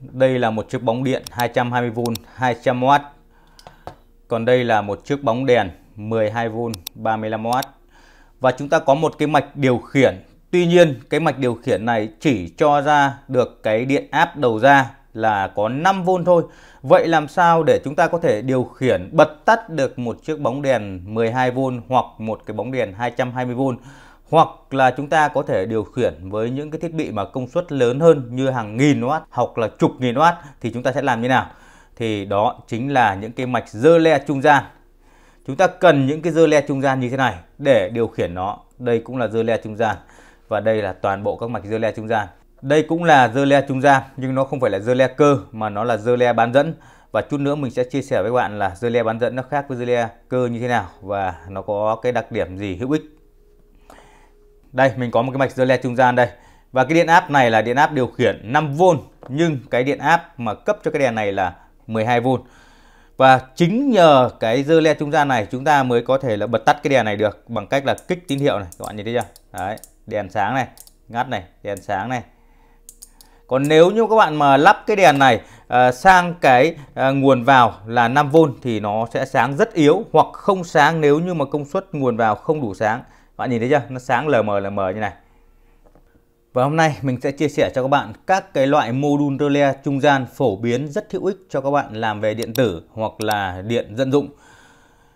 Đây là một chiếc bóng điện 220V 200W. Còn đây là một chiếc bóng đèn 12V 35W. Và chúng ta có một cái mạch điều khiển. Tuy nhiên cái mạch điều khiển này chỉ cho ra được cái điện áp đầu ra là có 5V thôi. Vậy làm sao để chúng ta có thể điều khiển bật tắt được một chiếc bóng đèn 12V hoặc một cái bóng đèn 220V? hoặc là chúng ta có thể điều khiển với những cái thiết bị mà công suất lớn hơn như hàng nghìn watt hoặc là chục nghìn watt thì chúng ta sẽ làm như nào thì đó chính là những cái mạch dơ le trung gian chúng ta cần những cái dơ le trung gian như thế này để điều khiển nó đây cũng là dơ le trung gian và đây là toàn bộ các mạch dơ le trung gian đây cũng là dơ le trung gian nhưng nó không phải là dơ le cơ mà nó là dơ le bán dẫn và chút nữa mình sẽ chia sẻ với bạn là dơ le bán dẫn nó khác với dơ le cơ như thế nào và nó có cái đặc điểm gì hữu ích đây mình có một cái mạch dơ le trung gian đây và cái điện áp này là điện áp điều khiển 5V nhưng cái điện áp mà cấp cho cái đèn này là 12V và chính nhờ cái dơ le trung gian này chúng ta mới có thể là bật tắt cái đèn này được bằng cách là kích tín hiệu này các bạn nhìn thấy chưa đấy đèn sáng này ngắt này đèn sáng này còn nếu như các bạn mà lắp cái đèn này uh, sang cái uh, nguồn vào là 5V thì nó sẽ sáng rất yếu hoặc không sáng nếu như mà công suất nguồn vào không đủ sáng bạn nhìn thấy chưa nó sáng lm lm như này và hôm nay mình sẽ chia sẻ cho các bạn các cái loại module tơ le trung gian phổ biến rất hữu ích cho các bạn làm về điện tử hoặc là điện dân dụng.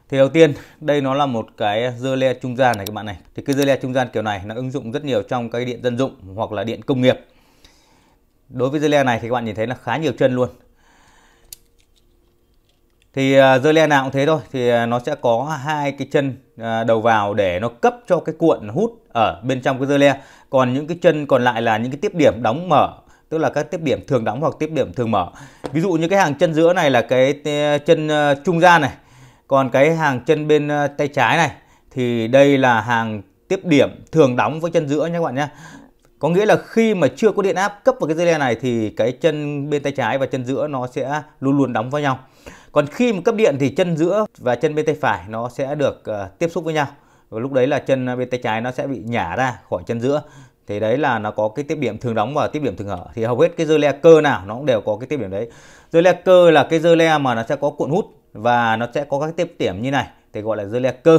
Thì đầu tiên, đây nó là một cái dơ le trung gian này các bạn này. Thì cái dơ le trung gian kiểu này nó ứng dụng rất nhiều trong cái điện dân dụng hoặc là điện công nghiệp. Đối với dơ le này thì các bạn nhìn thấy là khá nhiều chân luôn thì à, dơ le nào cũng thế thôi thì à, nó sẽ có hai cái chân à, đầu vào để nó cấp cho cái cuộn hút ở bên trong cái dơ le còn những cái chân còn lại là những cái tiếp điểm đóng mở tức là các tiếp điểm thường đóng hoặc tiếp điểm thường mở ví dụ như cái hàng chân giữa này là cái chân trung gian này còn cái hàng chân bên tay trái này thì đây là hàng tiếp điểm thường đóng với chân giữa nhé các bạn nhé có nghĩa là khi mà chưa có điện áp cấp vào cái dây le này thì cái chân bên tay trái và chân giữa nó sẽ luôn luôn đóng vào nhau còn khi mà cấp điện thì chân giữa và chân bên tay phải nó sẽ được ờ, tiếp xúc với nhau và lúc đấy là chân bên tay trái nó sẽ bị nhả ra khỏi chân giữa thì đấy là nó có cái tiếp điểm thường đóng và tiếp điểm thường hở thì hầu hết cái dơ le cơ nào nó cũng đều có cái tiếp điểm đấy dơ le cơ là cái dơ le mà nó sẽ có cuộn hút và nó sẽ có các tiếp điểm như này thì gọi là dơ le cơ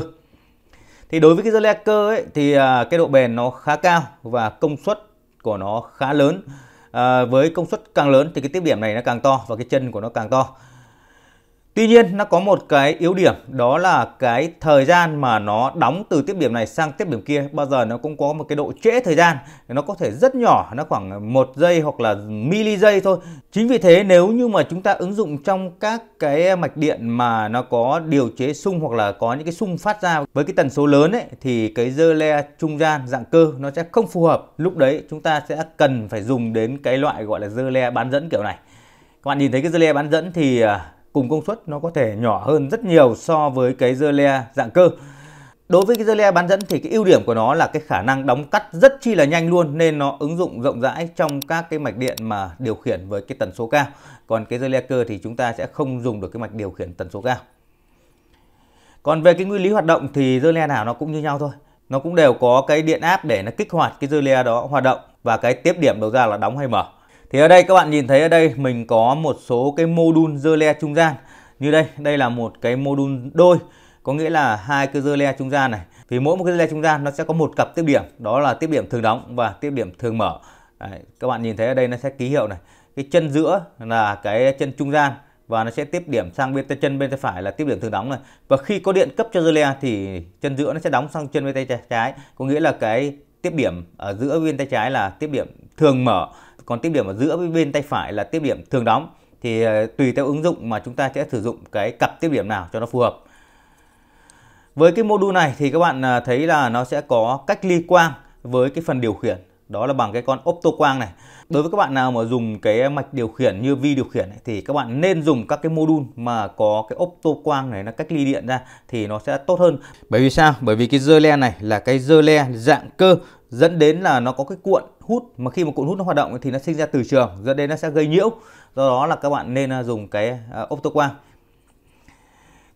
thì đối với cái dây le cơ ấy thì à, cái độ bền nó khá cao và công suất của nó khá lớn à, với công suất càng lớn thì cái tiếp điểm này nó càng to và cái chân của nó càng to Tuy nhiên nó có một cái yếu điểm đó là cái thời gian mà nó đóng từ tiếp điểm này sang tiếp điểm kia bao giờ nó cũng có một cái độ trễ thời gian nó có thể rất nhỏ nó khoảng một giây hoặc là mili giây thôi chính vì thế nếu như mà chúng ta ứng dụng trong các cái mạch điện mà nó có điều chế xung hoặc là có những cái xung phát ra với cái tần số lớn ấy thì cái dơ le trung gian dạng cơ nó sẽ không phù hợp lúc đấy chúng ta sẽ cần phải dùng đến cái loại gọi là dơ le bán dẫn kiểu này các bạn nhìn thấy cái dơ le bán dẫn thì à, cùng công suất nó có thể nhỏ hơn rất nhiều so với cái dơ le dạng cơ đối với cái dơ le bán dẫn thì cái ưu điểm của nó là cái khả năng đóng cắt rất chi là nhanh luôn nên nó ứng dụng rộng rãi trong các cái mạch điện mà điều khiển với cái tần số cao còn cái dơ le cơ thì chúng ta sẽ không dùng được cái mạch điều khiển tần số cao còn về cái nguyên lý hoạt động thì dơ le nào nó cũng như nhau thôi nó cũng đều có cái điện áp để nó kích hoạt cái dơ le đó hoạt động và cái tiếp điểm đầu ra là đóng hay mở thì ở đây các bạn nhìn thấy ở đây mình có một số cái module dơ le trung gian. Như đây, đây là một cái module đôi, có nghĩa là hai cái dơ le trung gian này. Thì mỗi một cái dơ le trung gian nó sẽ có một cặp tiếp điểm, đó là tiếp điểm thường đóng và tiếp điểm thường mở. Đấy, các bạn nhìn thấy ở đây nó sẽ ký hiệu này. Cái chân giữa là cái chân trung gian và nó sẽ tiếp điểm sang bên tay chân bên tay phải là tiếp điểm thường đóng này và khi có điện cấp cho dơ le thì chân giữa nó sẽ đóng sang chân bên tay trái có nghĩa là cái tiếp điểm ở giữa bên tay trái là tiếp điểm thường mở còn tiếp điểm ở giữa với bên tay phải là tiếp điểm thường đóng thì ờ, tùy theo ứng dụng mà chúng ta sẽ sử dụng cái cặp tiếp điểm nào cho nó phù hợp với cái module này thì các bạn ờ, thấy là nó sẽ có cách ly quang với cái phần điều khiển đó là bằng cái con opto quang này đối với các bạn nào mà dùng cái mạch điều khiển như vi điều khiển này, thì các bạn nên dùng các cái module mà có cái opto quang này nó cách ly điện ra thì nó sẽ tốt hơn bởi vì sao bởi vì cái dơ le này là cái dơ le dạng cơ dẫn đến là nó có cái cuộn hút mà khi mà cuộn hút nó hoạt động thì nó sinh ra từ trường dẫn đến nó sẽ gây nhiễu do đó là các bạn nên à, dùng cái à, opto optoquang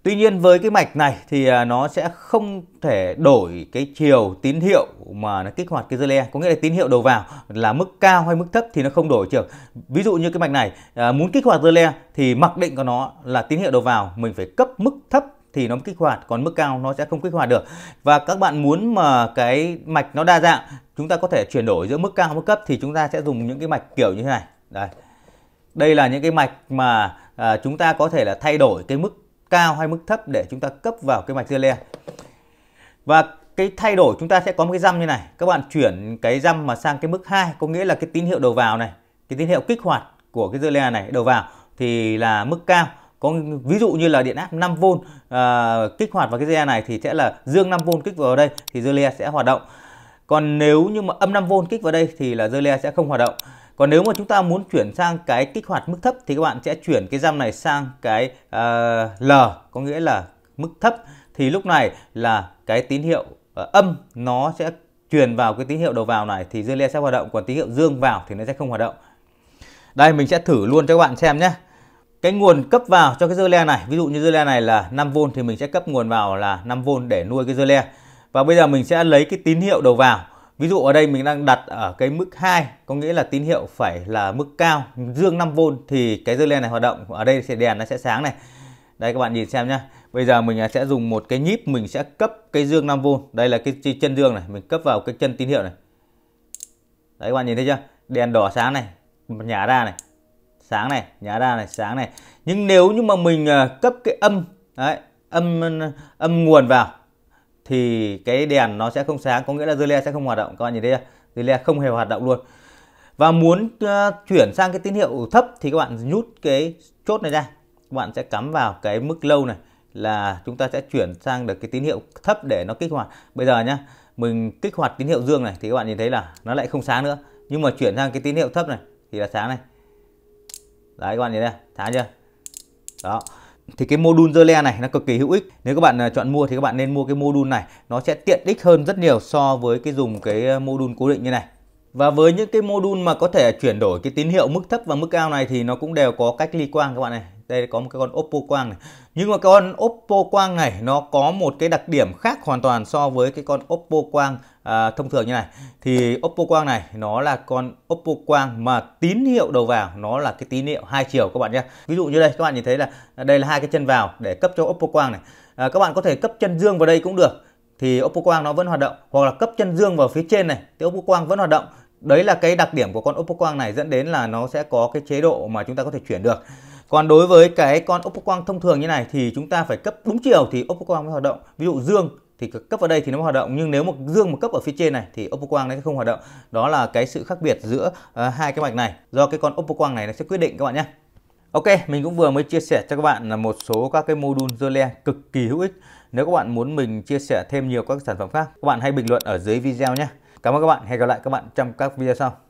Tuy nhiên với cái mạch này thì à, nó sẽ không thể đổi cái chiều tín hiệu mà nó kích hoạt cái dây le. Có nghĩa là tín hiệu đầu vào là mức cao hay mức thấp thì nó không đổi chiều. Ví dụ như cái mạch này muốn kích hoạt dây le thì mặc định của nó là tín hiệu đầu vào mình phải cấp mức thấp thì nó kích hoạt còn mức cao nó sẽ không kích hoạt được và các bạn muốn mà cái mạch nó đa dạng chúng ta có thể chuyển đổi giữa mức cao mức cấp thì chúng ta sẽ dùng những cái mạch kiểu như thế này đây đây là những cái mạch mà à, chúng ta có thể là thay đổi cái mức cao hay mức thấp để chúng ta cấp vào cái mạch dưa le và cái thay đổi chúng ta sẽ có một cái răm như này các bạn chuyển cái răm mà sang cái mức 2 có nghĩa là cái tín hiệu đầu vào này cái tín hiệu kích hoạt của cái dưa le này đầu vào thì là mức cao có ví dụ như là điện áp 5V à, kích hoạt vào cái relay này thì sẽ là dương 5V kích vào đây thì relay sẽ hoạt động còn nếu như mà âm 5V kích vào đây thì là relay sẽ không hoạt động còn nếu mà chúng ta muốn chuyển sang cái kích hoạt mức thấp thì các bạn sẽ chuyển cái giam này sang cái uh, L có nghĩa là mức thấp thì lúc này là cái tín hiệu uh, âm nó sẽ truyền vào cái tín hiệu đầu vào này thì relay sẽ hoạt động còn tín hiệu dương vào thì nó sẽ không hoạt động. Đây mình sẽ thử luôn cho các bạn xem nhé cái nguồn cấp vào cho cái dưa le này ví dụ như dưa le này là 5V thì mình sẽ cấp nguồn vào là 5V để nuôi cái dưa le và bây giờ mình sẽ lấy cái tín hiệu đầu vào ví dụ ở đây mình đang đặt ở cái mức 2 có nghĩa là tín hiệu phải là mức cao dương 5V thì cái dưa le này hoạt động ở đây sẽ đèn nó sẽ sáng này đây các bạn nhìn xem nhá bây giờ mình sẽ dùng một cái nhíp mình sẽ cấp cái dương 5V đây là cái chân dương này mình cấp vào cái chân tín hiệu này đấy các bạn nhìn thấy chưa đèn đỏ sáng này nhả ra này sáng này nhá ra này sáng này nhưng nếu như mà mình ờ, cấp cái âm đấy, âm âm nguồn vào thì cái đèn nó sẽ không sáng có nghĩa là dư le sẽ không hoạt động các bạn nhìn thấy dư le không hề hoạt động luôn và muốn ờ, chuyển sang cái tín hiệu thấp thì các bạn nhút cái chốt này ra các bạn sẽ cắm vào cái mức lâu này là chúng ta sẽ chuyển sang được cái tín hiệu thấp để nó kích hoạt bây giờ nhá mình kích hoạt tín hiệu dương này thì các bạn nhìn thấy là nó lại không sáng nữa nhưng mà chuyển sang cái tín hiệu thấp này thì là sáng này đấy các bạn nhìn đây thả chưa đó thì cái module Zerle này nó cực kỳ hữu ích nếu các bạn à, chọn mua thì các bạn nên mua cái module này nó sẽ tiện ích hơn rất nhiều so với cái dùng cái à, module cố định như này và với những cái module mà có thể chuyển đổi cái tín hiệu mức thấp và mức cao này thì nó cũng đều có cách ly quang các bạn này đây có một cái con Oppo Quang này. Nhưng mà con Oppo Quang này nó có một cái đặc điểm khác hoàn toàn so với cái con Oppo Quang à, thông thường như này thì Oppo Quang này nó là con Oppo Quang mà tín hiệu đầu vào nó là cái tín hiệu hai chiều các bạn nhé ví dụ như đây các bạn nhìn thấy là đây là hai cái chân vào để cấp cho Oppo Quang này à, các bạn có thể cấp chân dương vào đây cũng được thì Oppo Quang nó vẫn hoạt động hoặc là cấp chân dương vào phía trên này thì Oppo Quang vẫn hoạt động đấy là cái đặc điểm của con Oppo Quang này dẫn đến là nó sẽ có cái chế độ mà chúng ta có thể chuyển được còn đối với cái con Oppo Quang thông thường như này thì chúng ta phải cấp đúng chiều thì Oppo Quang mới hoạt động ví dụ dương thì cấp ở đây thì nó hoạt động nhưng nếu một dương một cấp ở phía trên này thì ốc quang nó sẽ không hoạt động đó là cái sự khác biệt giữa uh, hai cái mạch này do cái con ốc quang này nó sẽ quyết định các bạn nhé Ok, mình cũng vừa mới chia sẻ cho các bạn là một số các cái module Zerle cực kỳ hữu ích. Nếu các bạn muốn mình chia sẻ thêm nhiều các sản phẩm khác, các bạn hãy bình luận ở dưới video nhé. Cảm ơn các bạn, hẹn gặp lại các bạn trong các video sau.